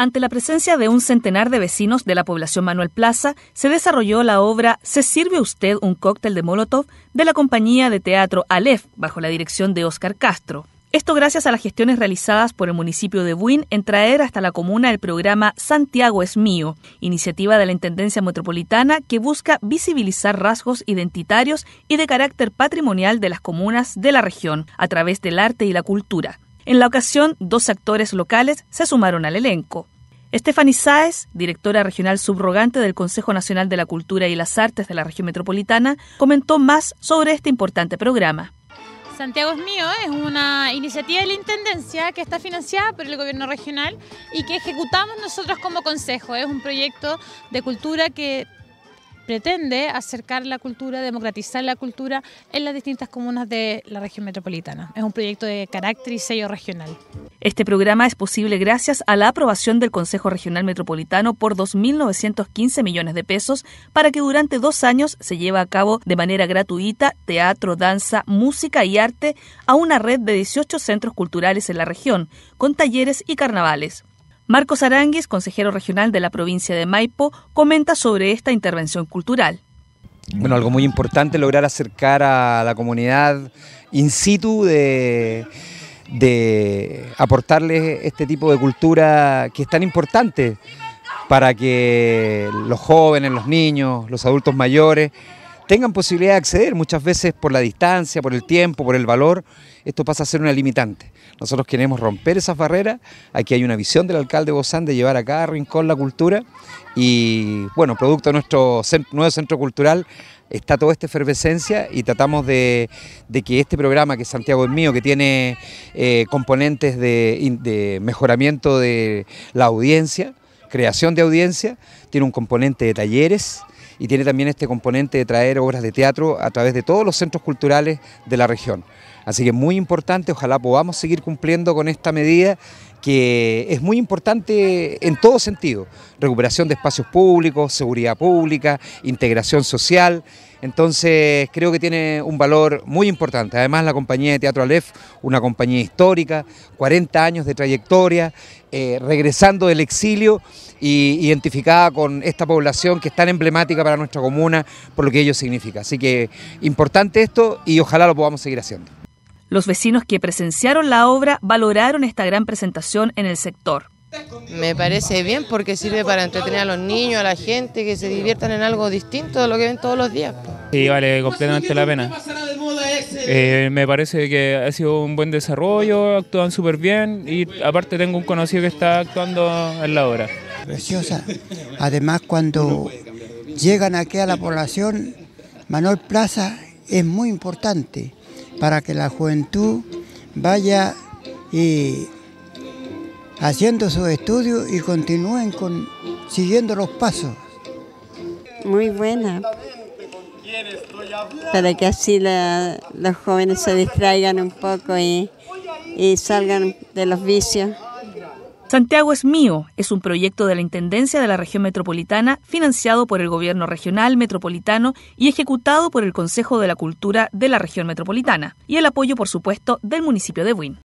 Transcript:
Ante la presencia de un centenar de vecinos de la población Manuel Plaza, se desarrolló la obra ¿Se sirve usted un cóctel de Molotov? de la compañía de teatro Aleph, bajo la dirección de Óscar Castro. Esto gracias a las gestiones realizadas por el municipio de Buin en traer hasta la comuna el programa Santiago es mío, iniciativa de la Intendencia Metropolitana que busca visibilizar rasgos identitarios y de carácter patrimonial de las comunas de la región a través del arte y la cultura. En la ocasión, dos actores locales se sumaron al elenco. Stephanie Sáez, directora regional subrogante del Consejo Nacional de la Cultura y las Artes de la región metropolitana, comentó más sobre este importante programa. Santiago es mío es una iniciativa de la Intendencia que está financiada por el Gobierno Regional y que ejecutamos nosotros como Consejo. Es un proyecto de cultura que pretende acercar la cultura, democratizar la cultura en las distintas comunas de la región metropolitana. Es un proyecto de carácter y sello regional. Este programa es posible gracias a la aprobación del Consejo Regional Metropolitano por 2.915 millones de pesos para que durante dos años se lleve a cabo de manera gratuita teatro, danza, música y arte a una red de 18 centros culturales en la región, con talleres y carnavales. Marcos Aranguis, consejero regional de la provincia de Maipo, comenta sobre esta intervención cultural. Bueno, algo muy importante lograr acercar a la comunidad in situ de aportarles este tipo de cultura que es tan importante para que los jóvenes, los niños, los adultos mayores tengan posibilidad de acceder. Muchas veces por la distancia, por el tiempo, por el valor, esto pasa a ser una limitante. Nosotros queremos romper esas barreras. Aquí hay una visión del alcalde Bozán de llevar a cada rincón la cultura y, bueno, producto de nuestro nuevo centro cultural está toda esta efervescencia y tratamos de, que este programa, que Santiago es mío, que tiene eh, componentes de mejoramiento de la audiencia, creación de audiencia, tiene un componente de talleres, y tiene también este componente de traer obras de teatro a través de todos los centros culturales de la región. Así que muy importante, ojalá podamos seguir cumpliendo con esta medida que es muy importante en todo sentido, recuperación de espacios públicos, seguridad pública, integración social, entonces creo que tiene un valor muy importante. Además la compañía de Teatro Alef, una compañía histórica, 40 años de trayectoria, eh, regresando del exilio y identificada con esta población que es tan emblemática para nuestra comuna por lo que ello significa. Así que importante esto y ojalá lo podamos seguir haciendo. Los vecinos que presenciaron la obra valoraron esta gran presentación en el sector. Me parece bien porque sirve para entretener a los niños, a la gente, que se diviertan en algo distinto de lo que ven todos los días. Sí, vale completamente la pena. Eh, me parece que ha sido un buen desarrollo, actúan súper bien y aparte tengo un conocido que está actuando en la obra. Preciosa. Además, cuando llegan aquí a la población, Manuel Plaza es muy importante para que la juventud vaya eh, haciendo sus estudios y continúen con, siguiendo los pasos. Muy buena, para que así los jóvenes se distraigan un poco y, y salgan de los vicios. Santiago es mío es un proyecto de la Intendencia de la Región Metropolitana financiado por el Gobierno Regional Metropolitano y ejecutado por el Consejo de la Cultura de la Región Metropolitana y el apoyo, por supuesto, del municipio de Buin.